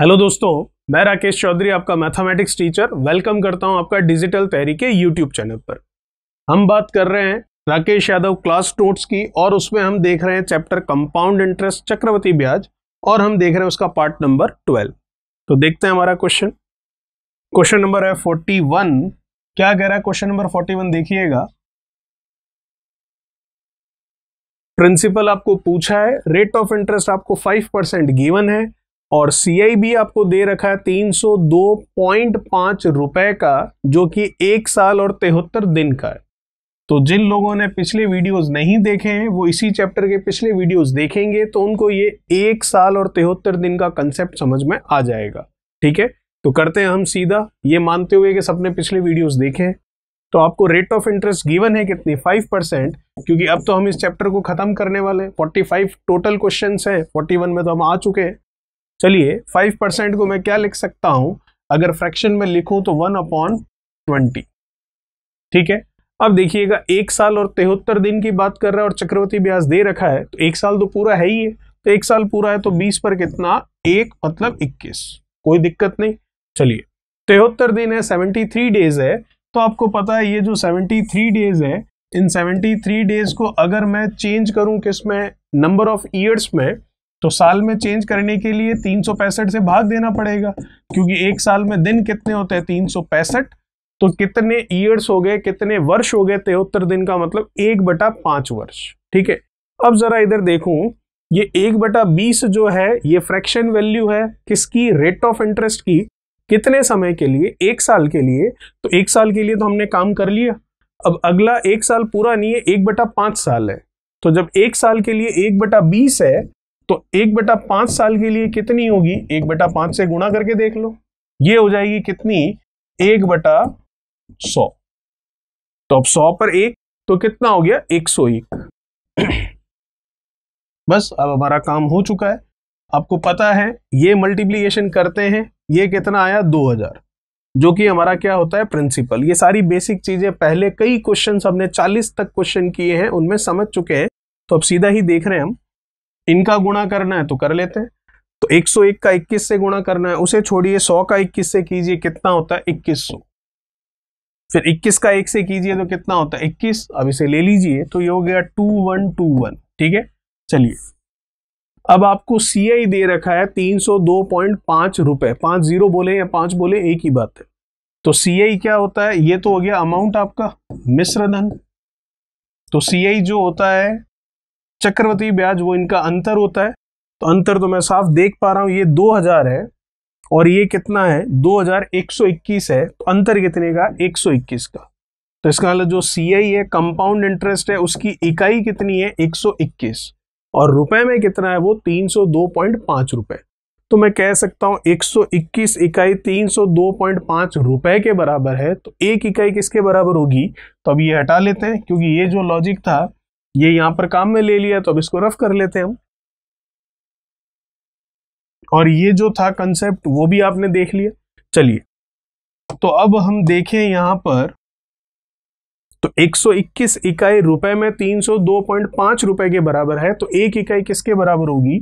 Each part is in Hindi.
हेलो दोस्तों मैं राकेश चौधरी आपका मैथमेटिक्स टीचर वेलकम करता हूं आपका डिजिटल के यूट्यूब चैनल पर हम बात कर रहे हैं राकेश यादव क्लास नोट्स की और उसमें हम देख रहे हैं चैप्टर कंपाउंड इंटरेस्ट चक्रवर्ती ब्याज और हम देख रहे हैं उसका पार्ट नंबर ट्वेल्व तो देखते हैं हमारा क्वेश्चन क्वेश्चन नंबर है फोर्टी वन क्या कह रहा है क्वेश्चन नंबर फोर्टी वन देखिएगा प्रिंसिपल आपको पूछा है रेट ऑफ इंटरेस्ट आपको फाइव परसेंट गिवन है और सीआईबी आपको दे रखा है तीन सौ दो पॉइंट पांच रुपए का जो कि एक साल और तिहत्तर दिन का है तो जिन लोगों ने पिछले वीडियोस नहीं देखे हैं वो इसी चैप्टर के पिछले वीडियोस देखेंगे तो उनको ये एक साल और तिहत्तर दिन का कंसेप्ट समझ में आ जाएगा ठीक है तो करते हैं हम सीधा ये मानते हुए कि सबने पिछले वीडियोस देखे हैं तो आपको रेट ऑफ इंटरेस्ट गिवन है कितनी फाइव परसेंट क्योंकि अब तो हम इस चैप्टर को खत्म करने वाले हैं फोर्टी फाइव टोटल क्वेश्चन है फोर्टी वन में तो हम आ चुके हैं चलिए फाइव परसेंट को मैं क्या लिख सकता हूं अगर फ्रैक्शन में लिखूं तो वन अपॉन ट्वेंटी ठीक है अब देखिएगा एक साल और तिहत्तर दिन की बात कर रहा है और चक्रवर्ती ब्याज दे रखा है तो एक साल तो पूरा है ही है तो एक साल पूरा है तो बीस पर कितना एक मतलब इक्कीस कोई दिक्कत नहीं चलिए तिहत्तर दिन है सेवेंटी थ्री डेज है तो आपको पता है ये जो सेवेंटी थ्री डेज है इन सेवेंटी थ्री डेज को अगर मैं चेंज करूं किस में नंबर ऑफ ईयर्स में तो साल में चेंज करने के लिए तीन से भाग देना पड़ेगा क्योंकि एक साल में दिन कितने होते हैं तीन तो कितने ईयर्स हो गए कितने वर्ष हो गए तिहत्तर दिन का मतलब एक बटा पांच वर्ष ठीक है अब जरा इधर देखूं ये एक बटा बीस जो है ये फ्रैक्शन वैल्यू है किसकी रेट ऑफ इंटरेस्ट की कितने समय के लिए एक साल के लिए तो एक साल के लिए तो हमने काम कर लिया अब अगला एक साल पूरा नहीं है एक बटा पांच साल है तो जब एक साल के लिए एक बटा बीस है तो एक बटा पांच साल के लिए कितनी होगी एक बटा पांच से गुणा करके देख लो ये हो जाएगी कितनी एक बटा सौ तो अब सौ पर एक तो कितना हो गया एक सौ एक बस अब हमारा काम हो चुका है आपको पता है ये मल्टीप्लीकेशन करते हैं ये कितना आया 2000 जो कि हमारा क्या होता है प्रिंसिपल ये सारी बेसिक चीजें पहले कई क्वेश्चन हमने 40 तक क्वेश्चन किए हैं उनमें समझ चुके हैं तो अब सीधा ही देख रहे हैं हम इनका गुणा करना है तो कर लेते हैं तो 101 का 21 से गुणा करना है उसे छोड़िए 100 का 21 से कीजिए कितना होता है 2100 फिर 21 का 1 से कीजिए तो कितना होता है 21 अब इसे ले लीजिए तो ये हो गया 2121 ठीक है चलिए अब आपको सी दे रखा है 302.5 रुपए पाँच जीरो बोले या पाँच बोले एक ही बात है तो सी क्या होता है ये तो हो गया अमाउंट आपका मिश्र धन तो सी जो होता है चक्रवर्ती ब्याज वो इनका अंतर होता है तो अंतर तो मैं साफ देख पा रहा हूँ ये 2000 है और ये कितना है 2121 है तो अंतर कितने का 121 का तो इसका मतलब जो सी आई है कंपाउंड इंटरेस्ट है उसकी इकाई कितनी है 121 और रुपए में कितना है वो 302.5 रुपए तो मैं कह सकता हूँ 121 इकाई 302.5 रुपए के बराबर है तो एक इकाई किसके बराबर होगी तो अब ये हटा लेते हैं क्योंकि ये जो लॉजिक था ये यहां पर काम में ले लिया तो अब इसको रफ कर लेते हैं हम और ये जो था कंसेप्ट वो भी आपने देख लिया चलिए तो अब हम देखें यहां पर तो 121 इकाई रुपए में 302.5 रुपए के बराबर है तो एक इकाई किसके बराबर होगी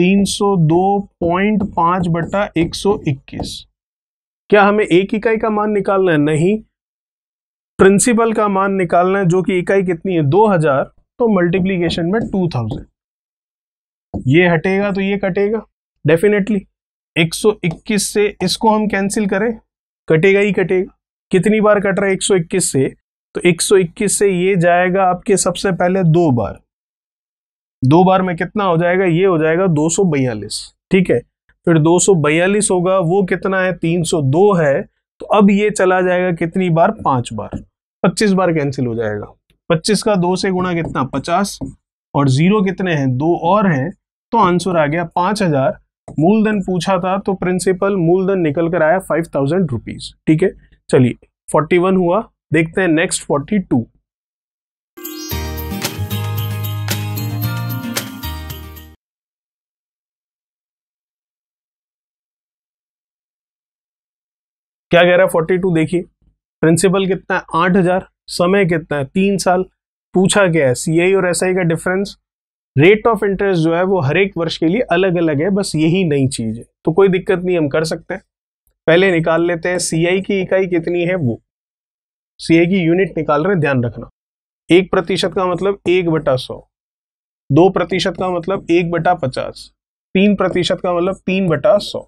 302.5 बटा 121 क्या हमें एक इकाई का मान निकालना है नहीं प्रिंसिपल का मान निकालना है जो कि इकाई कितनी है 2000 तो मल्टीप्लीकेशन में टू थाउजेंड ये हटेगा तो ये कटेगा डेफिनेटली 121 से इसको हम कैंसिल करें कटेगा ही कटेगा कितनी बार कट रहा है 121 से तो 121 से ये जाएगा आपके सबसे पहले दो बार दो बार में कितना हो जाएगा ये हो जाएगा दो ठीक है फिर दो होगा वो कितना है 302 है तो अब ये चला जाएगा कितनी बार पांच बार 25 बार कैंसिल हो जाएगा पच्चीस का दो से गुणा कितना पचास और जीरो कितने हैं दो और हैं तो आंसर आ गया पांच हजार मूलधन पूछा था तो प्रिंसिपल मूलधन निकल कर आया फाइव थाउजेंड रुपीज ठीक है चलिए फोर्टी वन हुआ देखते हैं नेक्स्ट फोर्टी टू क्या कह रहा है फोर्टी टू देखिए प्रिंसिपल कितना है आठ हजार समय कितना है तीन साल पूछा गया है सी और एस का डिफरेंस रेट ऑफ इंटरेस्ट जो है वो हर एक वर्ष के लिए अलग अलग है बस यही नई चीज़ है तो कोई दिक्कत नहीं हम कर सकते हैं पहले निकाल लेते हैं सी की इकाई कितनी है वो सी की यूनिट निकाल रहे ध्यान रखना एक प्रतिशत का मतलब एक बटा सौ दो प्रतिशत का मतलब एक बटा पचास तीन प्रतिशत का मतलब तीन बटा सौ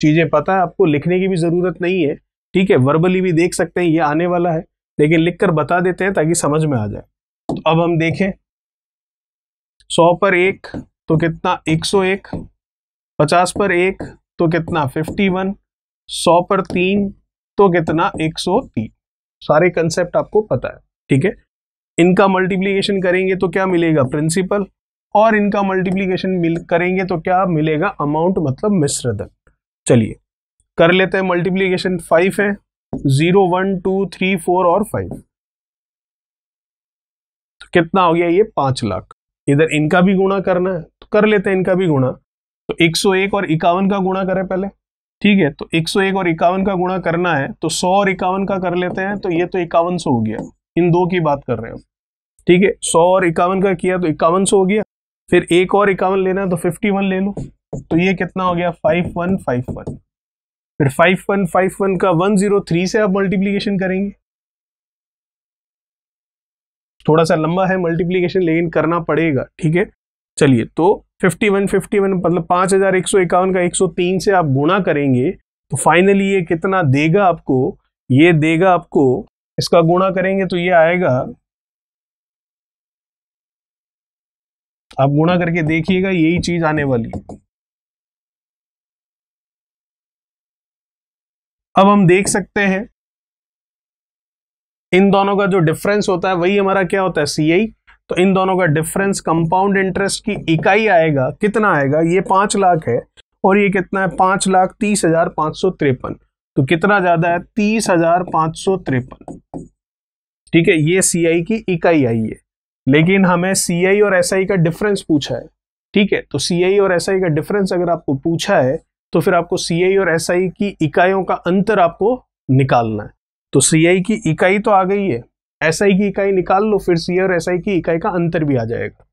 चीज़ें पता है आपको लिखने की भी ज़रूरत नहीं है ठीक है वर्बली भी देख सकते हैं ये आने वाला है लेकिन लिख कर बता देते हैं ताकि समझ में आ जाए तो अब हम देखें सौ पर एक तो कितना एक सौ एक पचास पर एक तो कितना फिफ्टी वन सौ पर तीन तो कितना एक सौ तीन सारे कंसेप्ट आपको पता है ठीक है इनका मल्टीप्लीकेशन करेंगे तो क्या मिलेगा प्रिंसिपल और इनका मल्टीप्लीकेशन मिल करेंगे तो क्या मिलेगा अमाउंट मतलब मिश्रधन चलिए कर लेते हैं मल्टीप्लीकेशन फाइव है zero one two three four और फाइव तो कितना हो गया ये पांच लाख इधर इनका भी गुणा करना है तो कर लेते हैं इनका भी गुणा तो 101 और इक्यावन का गुणा करें पहले ठीक है तो 101 और इक्यावन का गुणा करना है तो 100 और इक्यावन का कर लेते हैं तो ये तो इक्यावन सौ हो गया इन दो की बात कर रहे हैं ठीक है 100 और इक्यावन का किया तो इक्यावन सौ हो गया फिर एक और इक्यावन लेना है तो 51 ले लो तो ये कितना हो गया फाइव फाइव वन वन फिर फाइव वन फाइव वन का वन जीरो थ्री से आप मल्टीप्लीकेशन करेंगे थोड़ा सा लंबा है मल्टीप्लीकेशन लेकिन करना पड़ेगा ठीक है चलिए तो फिफ्टी वन फिफ्टी वन मतलब पांच हज़ार एक सौ इक्यावन का एक सौ तीन से आप गुणा करेंगे तो फाइनली ये कितना देगा आपको ये देगा आपको इसका गुणा करेंगे तो ये आएगा आप गुणा करके देखिएगा यही चीज़ आने वाली है अब हम देख सकते हैं इन दोनों का जो डिफरेंस होता है वही हमारा क्या होता है सी तो इन दोनों का डिफरेंस कंपाउंड इंटरेस्ट की इकाई आएगा कितना आएगा ये पांच लाख है और ये कितना है पांच लाख तीस हजार पांच सौ तिरपन तो कितना ज्यादा है तीस हजार पांच सौ तिरपन ठीक है ये सी की इकाई आई है लेकिन हमें सी और एस आई का डिफरेंस पूछा है ठीक है तो सी और एस आई का डिफरेंस अगर आपको पूछा है तो फिर आपको सी और एस की इकाइयों का अंतर आपको निकालना है तो सी की इकाई तो आ गई है एस की इकाई निकाल लो फिर सी और एस की इकाई का अंतर भी आ जाएगा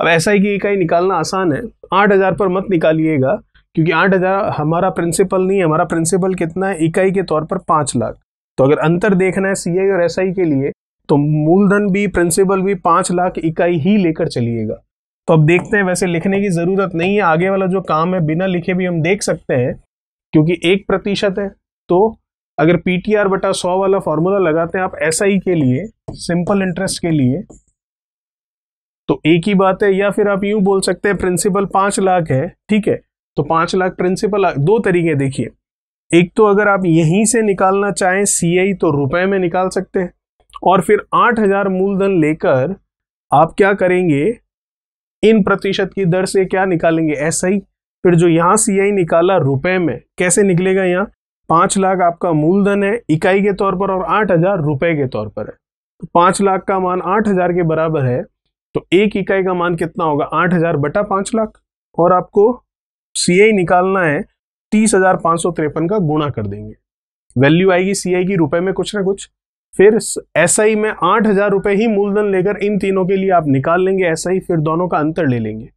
अब एस की इकाई निकालना आसान है आठ हज़ार पर मत निकालिएगा क्योंकि आठ हज़ार हमारा प्रिंसिपल नहीं है हमारा प्रिंसिपल कितना है इकाई के तौर पर पांच लाख तो अगर अंतर देखना है सी और एस के लिए तो मूलधन भी प्रिंसिपल भी पांच लाख इकाई ही लेकर चलिएगा तो अब देखते हैं वैसे लिखने की ज़रूरत नहीं है आगे वाला जो काम है बिना लिखे भी हम देख सकते हैं क्योंकि एक प्रतिशत है तो अगर पी टी आर बटा सौ वाला फॉर्मूला लगाते हैं आप एस आई के लिए सिंपल इंटरेस्ट के लिए तो एक ही बात है या फिर आप यूं बोल सकते हैं प्रिंसिपल पाँच लाख है ठीक है तो पाँच लाख प्रिंसिपल दो तरीके देखिए एक तो अगर आप यहीं से निकालना चाहें सी आई तो रुपए में निकाल सकते हैं और फिर आठ हजार मूलधन लेकर आप क्या करेंगे इन प्रतिशत की दर से क्या निकालेंगे एस आई फिर जो यहाँ सी आई निकाला रुपए में कैसे निकलेगा यहाँ पाँच लाख आपका मूलधन है इकाई के तौर पर और आठ हजार रुपए के तौर पर है तो पाँच लाख का मान आठ हजार के बराबर है तो एक इकाई का मान कितना होगा आठ हजार बटा पाँच लाख और आपको सी आई निकालना है तीस हजार पाँच सौ तिरपन का गुणा कर देंगे वैल्यू आएगी सी आई की रुपए में कुछ ना कुछ फिर एस आई में आठ हजार रुपए ही मूलधन लेकर इन तीनों के लिए आप निकाल लेंगे एस आई फिर दोनों का अंतर ले लेंगे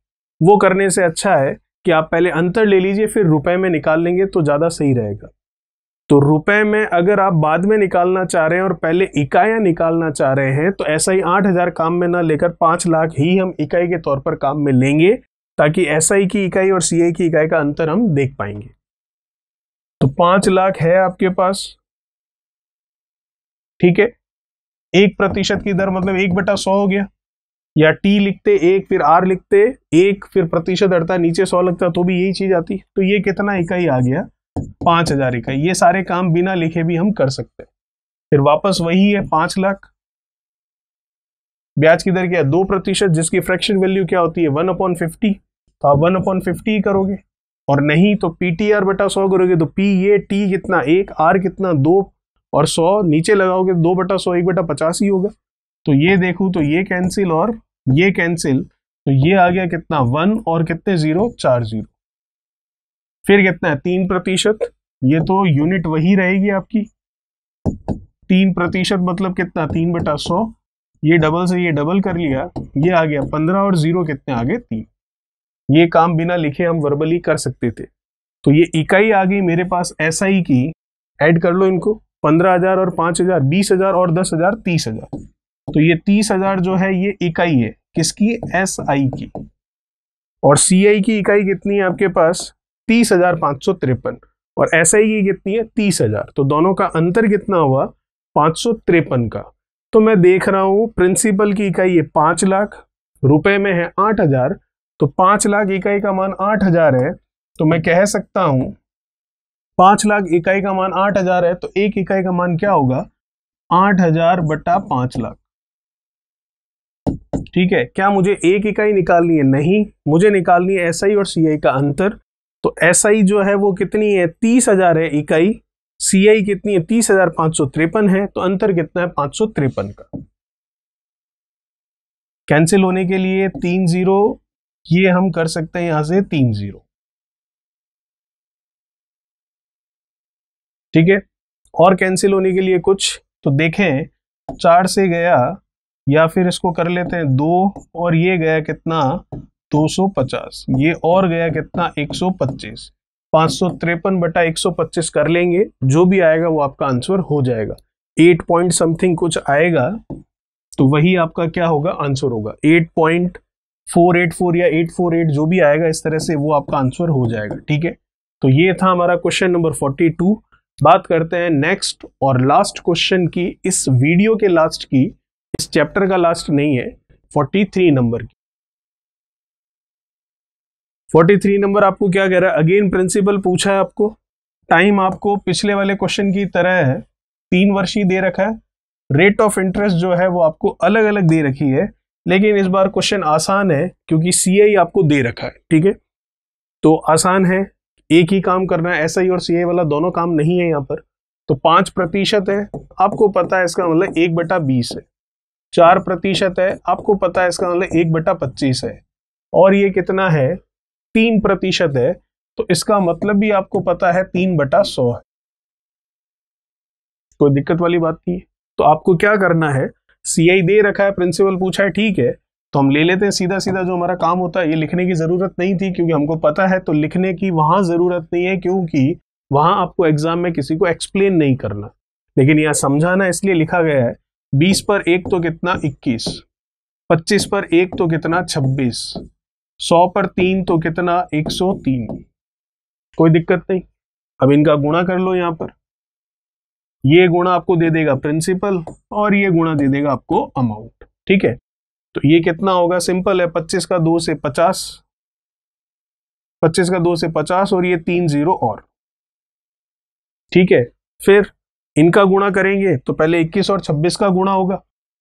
वो करने से अच्छा है कि आप पहले अंतर ले लीजिए फिर रुपए में निकाल लेंगे तो ज़्यादा सही रहेगा तो रुपए में अगर आप बाद में निकालना चाह रहे हैं और पहले इकाइयाँ निकालना चाह रहे हैं तो ऐसा ही आठ हज़ार काम में ना लेकर पांच लाख ही हम इकाई के तौर पर काम में लेंगे ताकि एस आई की इकाई और सी आई की इकाई का अंतर हम देख पाएंगे तो पांच लाख है आपके पास ठीक है एक प्रतिशत की दर मतलब एक बटा सौ हो गया या टी लिखते एक फिर आर लिखते एक फिर प्रतिशत अड़ता नीचे सौ लगता तो भी यही चीज आती तो ये कितना इकाई आ गया पांच हजार इकाई ये सारे काम बिना लिखे भी हम कर सकते हैं फिर वापस वही है पांच लाख ब्याज की दर क्या है दो प्रतिशत जिसकी फ्रैक्शन वैल्यू क्या होती है वन अपॉन फिफ्टी तो आप वन अपॉन फिफ्टी ही करोगे और नहीं तो पी टी आर बटा सौ करोगे तो पी ए टी कितना एक आर कितना दो और सौ नीचे लगाओगे दो बटा सौ एक बटा पचास ही होगा तो ये देखूँ तो ये कैंसिल और ये कैंसिल तो ये आ गया कितना वन और कितने जीरो चार जीरो फिर कितना है तीन प्रतिशत ये तो यूनिट वही रहेगी आपकी तीन प्रतिशत मतलब कितना तीन बटा सौ ये डबल से ये डबल कर लिया ये आ गया पंद्रह और जीरो कितने आगे तीन ये काम बिना लिखे हम वर्बली कर सकते थे तो ये इकाई आ गई मेरे पास ऐसा ही की एड कर लो इनको पंद्रह हजार और पांच हजार बीस हजार और दस हजार तीस हजार तो ये तीस हजार जो है ये इकाई है किसकी एस आई की और सी आई की इकाई कितनी है आपके पास तीस हजार पांच सौ तिरपन और एस आई की कितनी है तीस हजार तो दोनों का अंतर कितना हुआ पाँच सौ तिरपन का तो मैं देख रहा हूँ प्रिंसिपल की इकाई ये पांच लाख रुपए में है आठ हजार तो पांच लाख इकाई का मान आठ हजार है तो मैं कह सकता हूँ पांच लाख इकाई का मान आठ हजार है तो एक इकाई का मान क्या होगा आठ हजार बटा पांच लाख ठीक है क्या मुझे एक इकाई निकालनी है नहीं मुझे निकालनी है एसआई और सीआई का अंतर तो एसआई जो है वो कितनी है तीस हजार है इकाई सीआई कितनी है तीस हजार पांच सौ तिरपन है तो अंतर कितना है पांच सौ तिरपन का कैंसिल होने के लिए तीन जीरो ये हम कर सकते हैं यहां से तीन जीरो ठीक है और कैंसिल होने के लिए कुछ तो देखें चार से गया या फिर इसको कर लेते हैं दो और ये गया कितना 250 ये और गया कितना 125 पाँच सौ तिरपन बटा एक कर लेंगे जो भी आएगा वो आपका आंसर हो जाएगा एट पॉइंट समथिंग कुछ आएगा तो वही आपका क्या होगा आंसर होगा eight point four eight four या एट फोर एट जो भी आएगा इस तरह से वो आपका आंसर हो जाएगा ठीक है तो ये था हमारा क्वेश्चन नंबर फोर्टी टू बात करते हैं नेक्स्ट और लास्ट क्वेश्चन की इस वीडियो के लास्ट की इस चैप्टर का लास्ट नहीं है 43 नंबर की 43 नंबर आपको क्या कह रहा है अगेन प्रिंसिपल पूछा है आपको टाइम आपको पिछले वाले क्वेश्चन की तरह है तीन ही दे रखा है रेट ऑफ इंटरेस्ट जो है वो आपको अलग अलग दे रखी है लेकिन इस बार क्वेश्चन आसान है क्योंकि सी आपको दे रखा है ठीक है तो आसान है एक ही काम करना है ही और सीए वाला दोनों काम नहीं है यहाँ पर तो पांच प्रतिशत है आपको पता है इसका मतलब एक बटा बीस है चार प्रतिशत है आपको पता है इसका मतलब एक बटा पच्चीस है और ये कितना है तीन प्रतिशत है तो इसका मतलब भी आपको पता है तीन बटा सौ है कोई दिक्कत वाली बात नहीं है तो आपको क्या करना है सीआई दे रखा है प्रिंसिपल पूछा है ठीक है तो हम ले लेते हैं सीधा सीधा जो हमारा काम होता है ये लिखने की ज़रूरत नहीं थी क्योंकि हमको पता है तो लिखने की वहां ज़रूरत नहीं है क्योंकि वहां आपको एग्ज़ाम में किसी को एक्सप्लेन नहीं करना लेकिन यहाँ समझाना इसलिए लिखा गया है बीस पर एक तो कितना इक्कीस पच्चीस पर एक तो कितना छब्बीस सौ पर तीन तो कितना एक सौ तीन कोई दिक्कत नहीं अब इनका गुणा कर लो यहाँ पर ये गुणा आपको दे देगा प्रिंसिपल और ये गुणा दे देगा आपको अमाउंट ठीक है तो ये कितना होगा सिंपल है पच्चीस का दो से पचास पच्चीस का दो से पचास और ये तीन जीरो और ठीक है फिर इनका गुणा करेंगे तो पहले इक्कीस और छब्बीस का गुणा होगा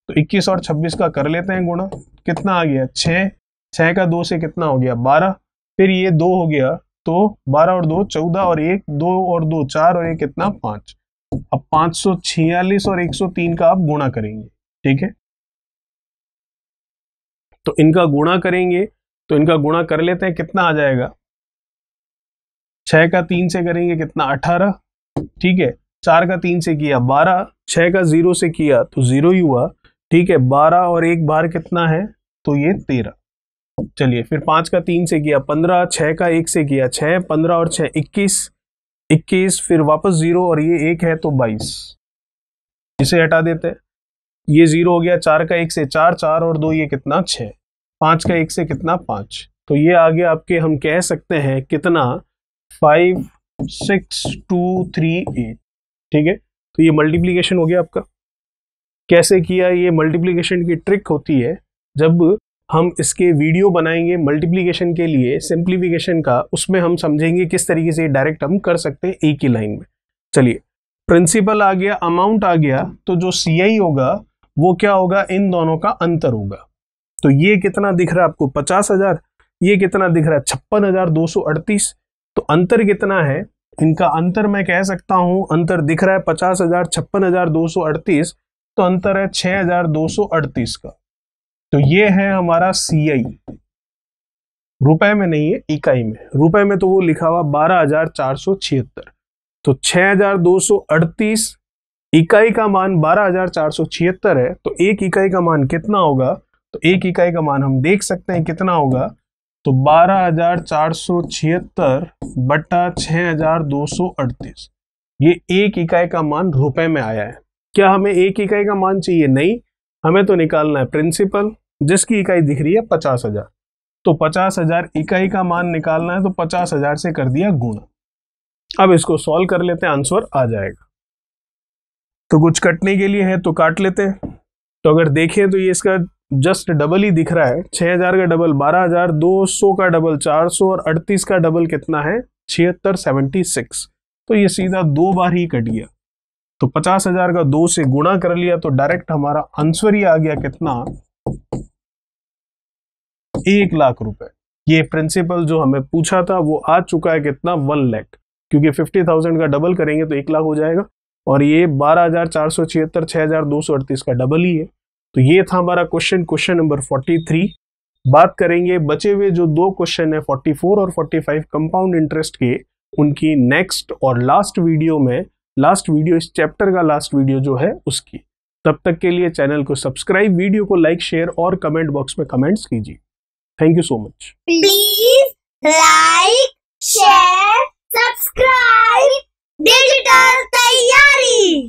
तो इक्कीस और छब्बीस का कर लेते हैं गुणा कितना आ गया छः छह का दो से कितना हो गया बारह फिर ये दो हो गया तो बारह और दो चौदह और एक दो और दो चार और एक कितना पांच अब पांच सौ छियालीस और एक सौ तीन का आप गुणा करेंगे ठीक है तो इनका गुणा करेंगे तो इनका गुणा कर लेते हैं कितना आ जाएगा छह का तीन से करेंगे कितना अठारह ठीक है चार का तीन से किया बारह छह का जीरो से किया तो जीरो ही हुआ ठीक है बारह और एक बार कितना है तो ये तेरह चलिए फिर पांच का तीन से किया पंद्रह छह का एक से किया छह पंद्रह और छह इक्कीस इक्कीस फिर वापस जीरो और ये एक है तो बाईस इसे हटा देते हैं ये जीरो हो गया चार का एक से चार चार और दो ये कितना छः पाँच का एक से कितना पाँच तो ये आगे आपके हम कह सकते हैं कितना five six two three eight ठीक है तो ये मल्टीप्लीकेशन हो गया आपका कैसे किया ये मल्टीप्लीकेशन की ट्रिक होती है जब हम इसके वीडियो बनाएंगे मल्टीप्लीकेशन के लिए सिंप्लीफिकेशन का उसमें हम समझेंगे किस तरीके से डायरेक्ट हम कर सकते हैं एक ही लाइन में चलिए प्रिंसिपल आ गया अमाउंट आ गया तो जो सी होगा वो क्या होगा इन दोनों का अंतर होगा तो ये कितना दिख रहा है आपको पचास हजार ये कितना दिख रहा है छप्पन हजार दो सौ अड़तीस तो अंतर कितना है इनका अंतर मैं कह सकता हूं अंतर दिख रहा है पचास हजार छप्पन हजार दो सौ अड़तीस तो अंतर है छह हजार दो सौ अड़तीस का तो ये है हमारा सी आई रुपए में नहीं है इकाई में रुपए में तो वो लिखा हुआ बारह हजार चार सौ छिहत्तर तो छह हजार दो सौ अड़तीस इकाई का मान बारह हजार चार सौ छिहत्तर है तो एक इकाई का मान कितना होगा तो एक इकाई का मान हम देख सकते हैं कितना होगा तो बारह हजार चार सौ छिहत्तर बटा छह हजार दो सौ अड़तीस ये एक इकाई का मान रुपए में आया है क्या हमें एक इकाई का मान चाहिए नहीं हमें तो निकालना है प्रिंसिपल जिसकी इकाई दिख रही है पचास हजार तो पचास हजार इकाई का मान निकालना है तो पचास हजार से कर दिया गुणा अब इसको सॉल्व कर लेते हैं आंसर आ जाएगा तो कुछ कटने के लिए है तो काट लेते हैं तो अगर देखें तो ये इसका जस्ट डबल ही दिख रहा है 6000 का डबल 12000 200 का डबल 400 और 38 का डबल कितना है छिहत्तर सेवेंटी सिक्स तो ये सीधा दो बार ही कट गया तो पचास हजार का दो से गुणा कर लिया तो डायरेक्ट हमारा आंसर ही आ गया कितना एक लाख रुपए ये प्रिंसिपल जो हमें पूछा था वो आ चुका है कितना वन लैख क्योंकि फिफ्टी थाउजेंड का डबल करेंगे तो एक लाख हो जाएगा और ये बारह हजार चार सौ छिहत्तर छह हजार दो सौ अड़तीस का डबल ही है तो ये था हमारा क्वेश्चन क्वेश्चन नंबर 43 बात करेंगे बचे हुए जो दो क्वेश्चन है 44 और 45 कंपाउंड इंटरेस्ट के उनकी नेक्स्ट और लास्ट वीडियो में लास्ट वीडियो इस चैप्टर का लास्ट वीडियो जो है उसकी तब तक के लिए चैनल को सब्सक्राइब वीडियो को लाइक शेयर और कमेंट बॉक्स में कमेंट्स कीजिए thank you so much please like share subscribe digital तैयारी